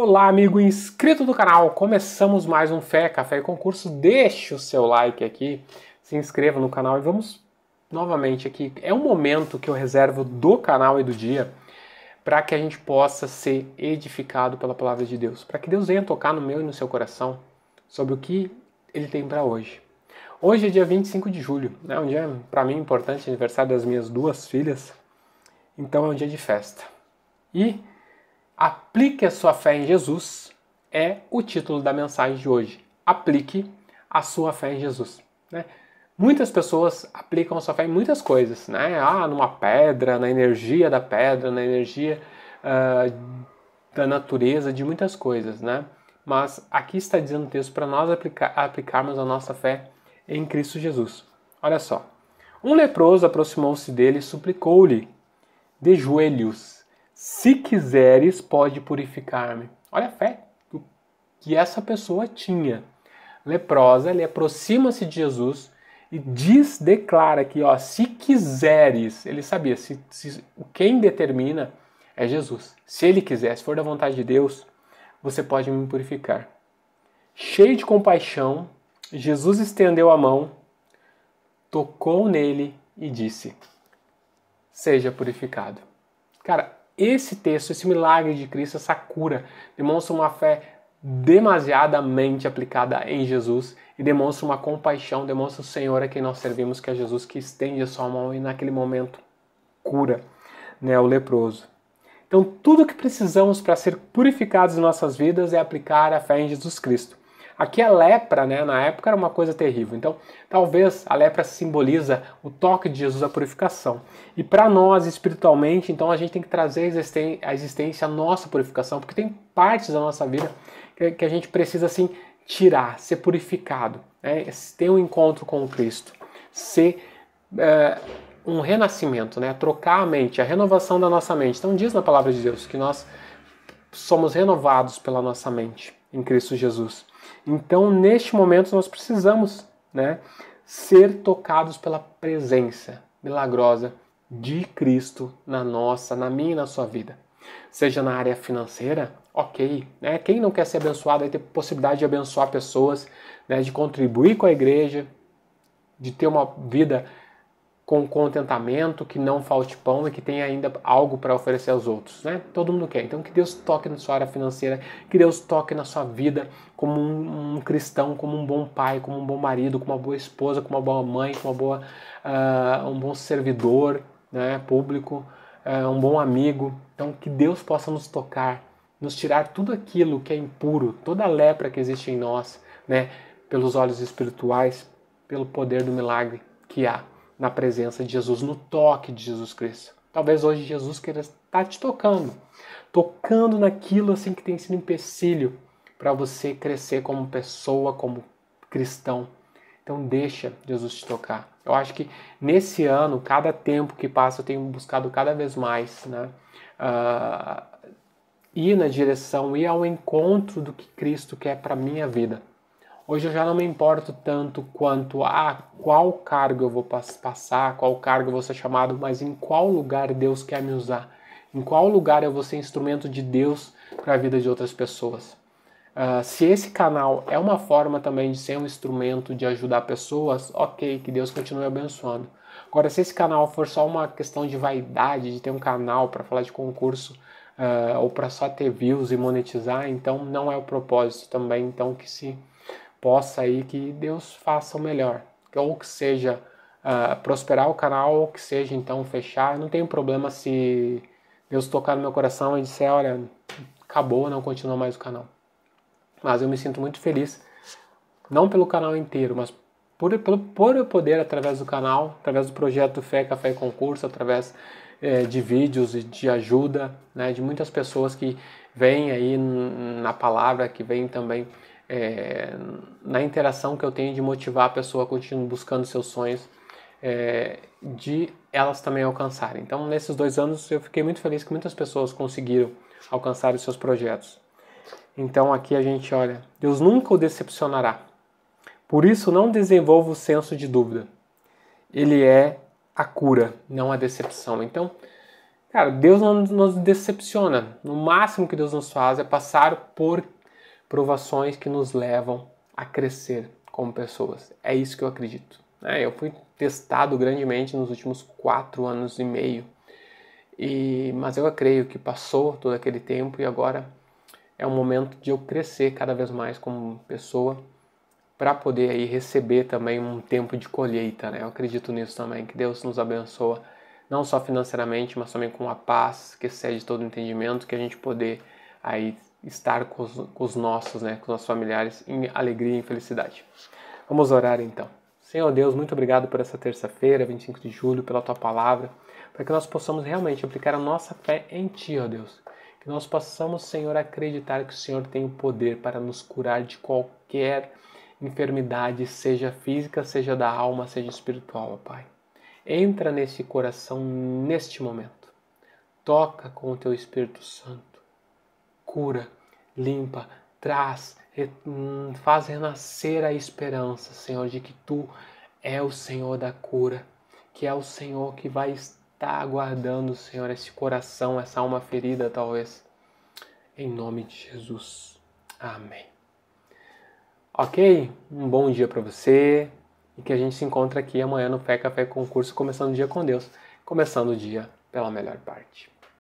Olá, amigo inscrito do canal! Começamos mais um Fé Café e Concurso. Deixe o seu like aqui, se inscreva no canal e vamos novamente aqui. É um momento que eu reservo do canal e do dia para que a gente possa ser edificado pela palavra de Deus, para que Deus venha tocar no meu e no seu coração sobre o que ele tem para hoje. Hoje é dia 25 de julho, é né? um dia para mim importante, aniversário das minhas duas filhas, então é um dia de festa. E Aplique a sua fé em Jesus é o título da mensagem de hoje. Aplique a sua fé em Jesus. Né? Muitas pessoas aplicam a sua fé em muitas coisas, né? Ah, numa pedra, na energia da pedra, na energia uh, da natureza, de muitas coisas, né? Mas aqui está dizendo o texto para nós aplicar, aplicarmos a nossa fé em Cristo Jesus. Olha só. Um leproso aproximou-se dele e suplicou-lhe de joelhos se quiseres, pode purificar-me. Olha a fé que essa pessoa tinha. Leprosa, ele aproxima-se de Jesus e diz, declara aqui, ó, se quiseres, ele sabia, se, se, quem determina é Jesus. Se ele quiser, se for da vontade de Deus, você pode me purificar. Cheio de compaixão, Jesus estendeu a mão, tocou nele e disse: Seja purificado. Cara, esse texto, esse milagre de Cristo, essa cura, demonstra uma fé demasiadamente aplicada em Jesus e demonstra uma compaixão, demonstra o Senhor a quem nós servimos, que é Jesus que estende a sua mão e naquele momento cura né, o leproso. Então, tudo o que precisamos para ser purificados em nossas vidas é aplicar a fé em Jesus Cristo. Aqui a lepra, né, na época era uma coisa terrível. Então, talvez a lepra simboliza o toque de Jesus, a purificação. E para nós, espiritualmente, então a gente tem que trazer a existência, a nossa purificação, porque tem partes da nossa vida que a gente precisa, assim, tirar, ser purificado, né? ter um encontro com o Cristo, ser é, um renascimento, né? trocar a mente, a renovação da nossa mente. Então, diz na palavra de Deus que nós somos renovados pela nossa mente em Cristo Jesus. Então, neste momento, nós precisamos né, ser tocados pela presença milagrosa de Cristo na nossa, na minha e na sua vida. Seja na área financeira, ok. Né? Quem não quer ser abençoado e ter possibilidade de abençoar pessoas, né, de contribuir com a igreja, de ter uma vida com contentamento, que não falte pão e que tenha ainda algo para oferecer aos outros, né? Todo mundo quer. Então que Deus toque na sua área financeira, que Deus toque na sua vida como um, um cristão, como um bom pai, como um bom marido, como uma boa esposa, como uma boa mãe, como uma boa, uh, um bom servidor, né? Público, uh, um bom amigo. Então que Deus possa nos tocar, nos tirar tudo aquilo que é impuro, toda a lepra que existe em nós, né? Pelos olhos espirituais, pelo poder do milagre que há na presença de Jesus, no toque de Jesus Cristo. Talvez hoje Jesus queira estar te tocando, tocando naquilo assim que tem sido empecilho para você crescer como pessoa, como cristão. Então deixa Jesus te tocar. Eu acho que nesse ano, cada tempo que passa, eu tenho buscado cada vez mais, né? Uh, ir na direção, ir ao encontro do que Cristo quer para minha vida. Hoje eu já não me importo tanto quanto a qual cargo eu vou passar, qual cargo eu vou ser chamado, mas em qual lugar Deus quer me usar. Em qual lugar eu vou ser instrumento de Deus para a vida de outras pessoas. Uh, se esse canal é uma forma também de ser um instrumento de ajudar pessoas, ok, que Deus continue abençoando. Agora, se esse canal for só uma questão de vaidade, de ter um canal para falar de concurso uh, ou para só ter views e monetizar, então não é o propósito também. Então, que se possa aí que Deus faça o melhor, ou que seja uh, prosperar o canal, ou que seja então fechar. não tem problema se Deus tocar no meu coração e disser, olha, acabou, não continua mais o canal. Mas eu me sinto muito feliz, não pelo canal inteiro, mas por, por, por eu poder, através do canal, através do projeto Fé, Café e Concurso, através eh, de vídeos e de ajuda, né, de muitas pessoas que vêm aí na palavra, que vêm também é, na interação que eu tenho de motivar a pessoa a continuar buscando seus sonhos, é, de elas também alcançarem. Então, nesses dois anos, eu fiquei muito feliz que muitas pessoas conseguiram alcançar os seus projetos. Então, aqui a gente olha: Deus nunca o decepcionará. Por isso, não desenvolva o senso de dúvida. Ele é a cura, não a decepção. Então, cara, Deus não nos decepciona. No máximo que Deus nos faz é passar por provações que nos levam a crescer como pessoas. É isso que eu acredito. Né? Eu fui testado grandemente nos últimos quatro anos e meio, e, mas eu creio que passou todo aquele tempo e agora é o momento de eu crescer cada vez mais como pessoa para poder aí receber também um tempo de colheita, né? Eu acredito nisso também, que Deus nos abençoa não só financeiramente, mas também com a paz que excede todo entendimento, que a gente poder aí estar com os, com os nossos, né, com os nossos familiares em alegria e em felicidade. Vamos orar então. Senhor Deus, muito obrigado por essa terça-feira, 25 de julho, pela tua palavra, para que nós possamos realmente aplicar a nossa fé em ti, ó Deus. Que nós possamos, Senhor, acreditar que o Senhor tem o poder para nos curar de qualquer enfermidade, seja física, seja da alma, seja espiritual, ó Pai. Entra nesse coração neste momento. Toca com o teu Espírito Santo cura, limpa, traz, hum, faz renascer a esperança, Senhor, de que tu é o Senhor da cura, que é o Senhor que vai estar aguardando, Senhor, esse coração, essa alma ferida, talvez. Em nome de Jesus. Amém. Ok? Um bom dia para você e que a gente se encontra aqui amanhã no Fé Café Concurso, começando o dia com Deus, começando o dia pela melhor parte.